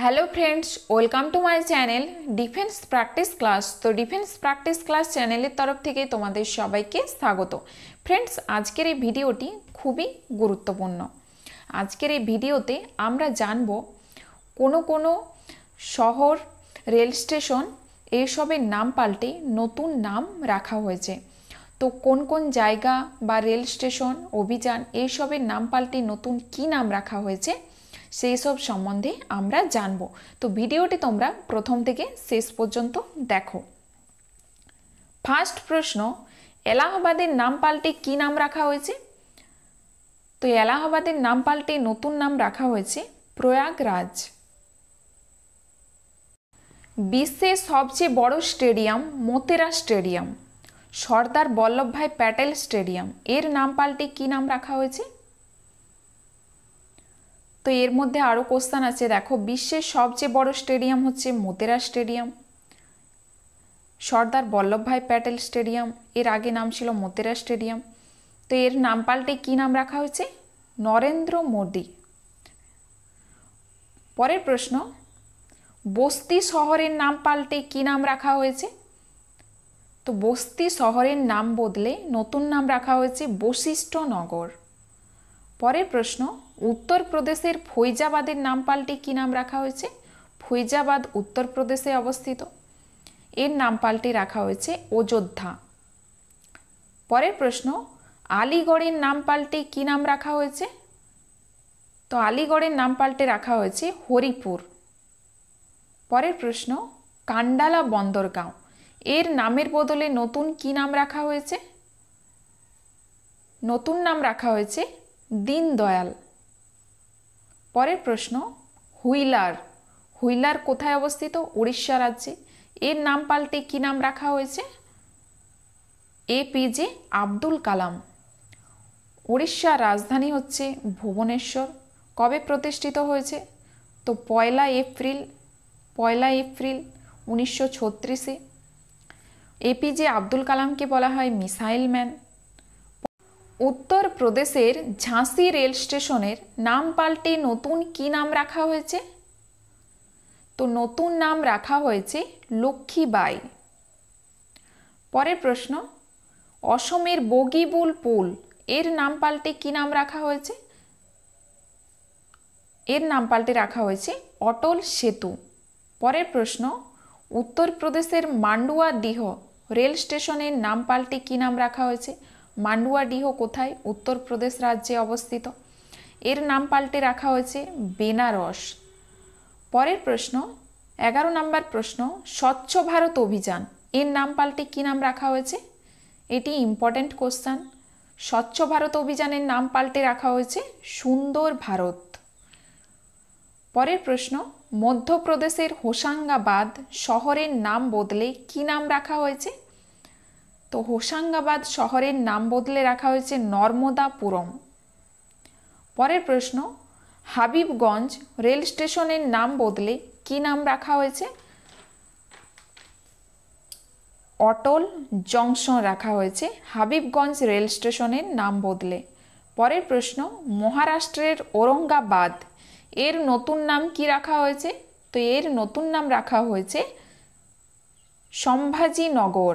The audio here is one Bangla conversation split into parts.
hello friends welcome to my channel defence practice class তো ডিফেন্স প্র্যাকটিস ক্লাস চ্যানেলের তরফ থেকে তোমাদের সবাইকে স্বাগত ফ্রেন্ডস আজকের এই ভিডিওটি খুবই গুরুত্বপূর্ণ আজকের এই ভিডিওতে আমরা জানব কোনো কোনো শহর রেল স্টেশন এইসবের নাম পাল্টে নতুন নাম রাখা হয়েছে তো কোন কোন জায়গা বা রেল স্টেশন অভিযান এইসবের নাম পাল্টে নতুন কি নাম রাখা হয়েছে সেই সব সম্বন্ধে আমরা জানব তো ভিডিওটি তোমরা প্রথম থেকে শেষ পর্যন্ত দেখো ফার্স্ট প্রশ্ন এলাহাবাদের নাম পাল্টে কী নাম রাখা হয়েছে তো এলাহাবাদের নাম পাল্টে নতুন নাম রাখা হয়েছে প্রয়াগরাজ বিশ্বের সবচেয়ে বড় stadium Motera stadium Sardar Vallabhbhai Patel stadium এর নাম পাল্টে কী নাম রাখা হয়েছে তো এর মধ্যে আরও কোশ্চান আছে দেখো বিশ্বের সবচেয়ে বড় স্টেডিয়াম হচ্ছে মোতেরা স্টেডিয়াম সর্দার বল্লভভাই প্যাটেল স্টেডিয়াম এর আগে নাম ছিল মোতেরা স্টেডিয়াম তো এর নাম পাল্টে কী নাম রাখা হয়েছে নরেন্দ্র মোদি পরের প্রশ্ন বস্তি শহরের নাম পাল্টে কী নাম রাখা হয়েছে তো বস্তি শহরের নাম বদলে নতুন নাম রাখা হয়েছে নগর পরের প্রশ্ন উত্তরপ্রদেশের ফৈজাবাদের নাম পাল্টে কী নাম রাখা হয়েছে ফৈজাবাদ উত্তরপ্রদেশে অবস্থিত এর নাম পাল্টে রাখা হয়েছে অযোধ্যা পরের প্রশ্ন আলিগড়ের নাম পাল্টে কী নাম রাখা হয়েছে তো আলিগড়ের নাম পাল্টে রাখা হয়েছে হরিপুর পরের প্রশ্ন কান্ডালা বন্দরগাঁও এর নামের বদলে নতুন কি নাম রাখা হয়েছে নতুন নাম রাখা হয়েছে দীনদয়াল পরের প্রশ্ন হুইলার হুইলার কোথায় অবস্থিত উড়িষ্যা রাজ্যে এর নাম পাল্টে কি নাম রাখা হয়েছে এপিজে আব্দুল কালাম উড়িষ্যার রাজধানী হচ্ছে ভুবনেশ্বর কবে প্রতিষ্ঠিত হয়েছে তো পয়লা এপ্রিল পয়লা এপ্রিল উনিশশো ছত্রিশে এপিজে আব্দুল কালামকে বলা হয় মিসাইল ম্যান উত্তরপ্রদেশের ঝাঁসি রেল স্টেশনের নাম পাল্টে নতুন কি নাম রাখা হয়েছে তো নতুন নাম রাখা হয়েছে লক্ষ্মীবাই পরের প্রশ্ন অসমের বগিবুল পুল এর নাম পাল্টে কি নাম রাখা হয়েছে এর নাম পাল্টে রাখা হয়েছে অটল সেতু পরের প্রশ্ন উত্তরপ্রদেশের মান্ডুয়া দিহ রেল স্টেশনের নাম পাল্টে কি নাম রাখা হয়েছে মান্ডুয়াডিহ কোথায় উত্তরপ্রদেশ রাজ্যে অবস্থিত এর নাম পাল্টে রাখা হয়েছে বেনারস পরের প্রশ্ন এগারো নাম্বার প্রশ্ন স্বচ্ছ ভারত অভিযান এর নাম পাল্টে কী নাম রাখা হয়েছে এটি ইম্পর্ট্যান্ট কোশ্চান স্বচ্ছ ভারত অভিযানের নাম পাল্টে রাখা হয়েছে সুন্দর ভারত পরের প্রশ্ন মধ্যপ্রদেশের হোশাঙ্গাবাদ শহরের নাম বদলে কি নাম রাখা হয়েছে তো হোশাঙ্গাবাদ শহরের নাম বদলে রাখা হয়েছে নর্মদাপুরম পরের প্রশ্ন হাবিবগঞ্জ রেল স্টেশনের নাম বদলে কি নাম রাখা হয়েছে অটল জংশন রাখা হয়েছে হাবিবগঞ্জ রেল স্টেশনের নাম বদলে পরের প্রশ্ন মহারাষ্ট্রের ঔরঙ্গাবাদ এর নতুন নাম কি রাখা হয়েছে তো এর নতুন নাম রাখা হয়েছে সম্ভাজীনগর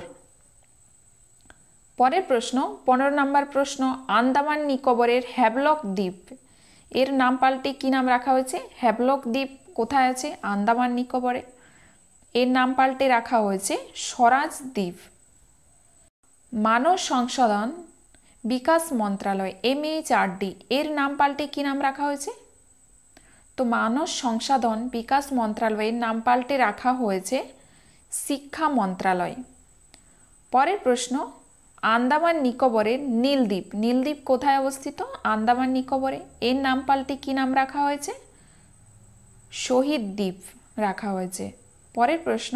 পরের প্রশ্ন পনেরো নম্বর প্রশ্ন আন্দামান নিকোবরের হ্যাভলক দ্বীপ এর নাম পাল্টে কী নাম রাখা হয়েছে হ্যাভলক দ্বীপ কোথায় আছে আন্দামান নিকোবরে এর নাম পাল্টে রাখা হয়েছে স্বরাজ দ্বীপ মানব সংশোধন বিকাশ মন্ত্রালয় এম এইচ আর ডি এর নাম পাল্টে কী নাম রাখা হয়েছে তো মানব সংসাধন বিকাশ মন্ত্রালয়ের নাম পাল্টে রাখা হয়েছে শিক্ষা মন্ত্রালয় পরের প্রশ্ন আন্দামান নিকোবরের নীলদ্বীপ নীলদ্বীপ কোথায় অবস্থিত আন্দামান নিকোবরে এর নাম পাল্টে কী নাম রাখা হয়েছে শহীদ দ্বীপ রাখা হয়েছে পরের প্রশ্ন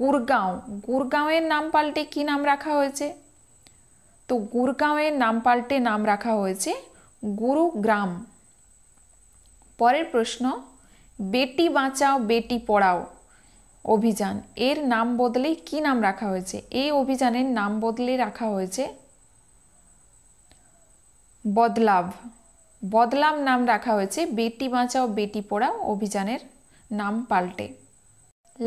গুরগাঁও গুরগাঁওয়ের নাম পাল্টে কী নাম রাখা হয়েছে তো গুরগাঁওয়ের নাম পাল্টে নাম রাখা হয়েছে গুরুগ্রাম পরের প্রশ্ন বেটি বাঁচাও বেটি পড়াও অভিযান এর নাম বদলে কি নাম রাখা হয়েছে এই অভিযানের নাম বদলে রাখা হয়েছে বদলাভ বদলাম নাম রাখা হয়েছে বেটি বাঁচাও বেটি পড়াও অভিযানের নাম পাল্টে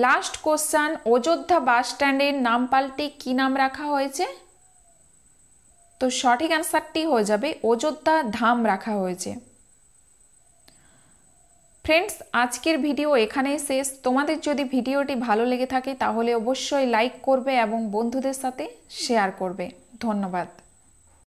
লাস্ট কোশ্চান অযোধ্যা বাস স্ট্যান্ডের নাম পাল্টে কি নাম রাখা হয়েছে তো সঠিক অ্যান্সারটি হয়ে যাবে অযোধ্যা ধাম রাখা হয়েছে ফ্রেন্ডস আজকের ভিডিও এখানেই শেষ তোমাদের যদি ভিডিওটি ভালো লেগে থাকে তাহলে অবশ্যই লাইক করবে এবং বন্ধুদের সাথে শেয়ার করবে ধন্যবাদ